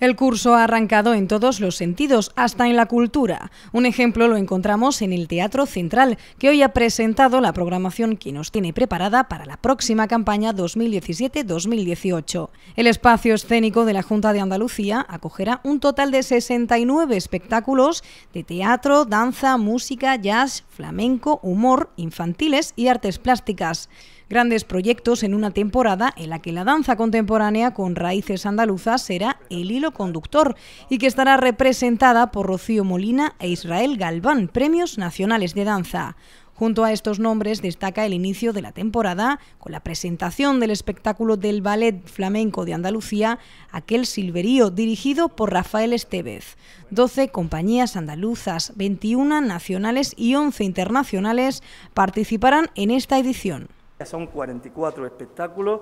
El curso ha arrancado en todos los sentidos, hasta en la cultura. Un ejemplo lo encontramos en el Teatro Central, que hoy ha presentado la programación que nos tiene preparada para la próxima campaña 2017-2018. El espacio escénico de la Junta de Andalucía acogerá un total de 69 espectáculos de teatro, danza, música, jazz, flamenco, humor, infantiles y artes plásticas grandes proyectos en una temporada en la que la danza contemporánea con raíces andaluzas será el hilo conductor y que estará representada por Rocío Molina e Israel Galván, premios nacionales de danza. Junto a estos nombres destaca el inicio de la temporada con la presentación del espectáculo del Ballet Flamenco de Andalucía, Aquel Silverío, dirigido por Rafael Estevez. 12 compañías andaluzas, 21 nacionales y 11 internacionales participarán en esta edición. Son 44 espectáculos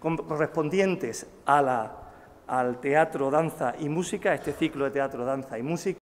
correspondientes a la al teatro, danza y música, este ciclo de teatro, danza y música.